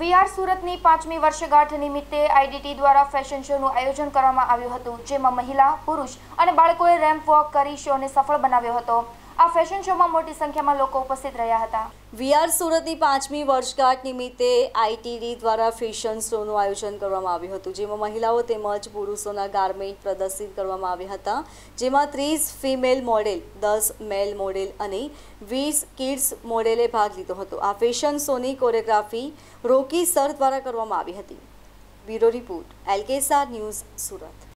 VR સુરતની પાંચમી વર્ષગાંઠ નિમિત્તે આઈડીટી દ્વારા ફેશન શોનું આયોજન કરવામાં આવ્યું હતું જેમાં મહિલા પુરુષ અને બાળકોએ રેમ્પ વોક કરી શોને સફળ બનાવ્યો હતો આ ફેશન શોમાં મોટી સંખ્યામાં લોકો ઉપસ્થિત રહ્યા હતા વીઆર સુરતની પાંચમી વર્ષગાંઠ નિમિત્તે આઈટીડી દ્વારા ફેશન શોનું આયોજન કરવામાં આવ્યું હતું જેમાં મહિલાઓ તેમજ પુરુષોના ગાર્મેન્ટ પ્રદર્શિત કરવામાં આવ્યા હતા જેમાં ત્રીસ ફિમેલ મોડેલ દસ મેલ મોડેલ અને વીસ કિડ્સ મોડેલે ભાગ લીધો હતો આ ફેશન શોની કોરિયોગ્રાફી રોકી સર દ્વારા કરવામાં આવી હતી બ્યુરો રિપોર્ટ એલકેસાર ન્યૂઝ સુરત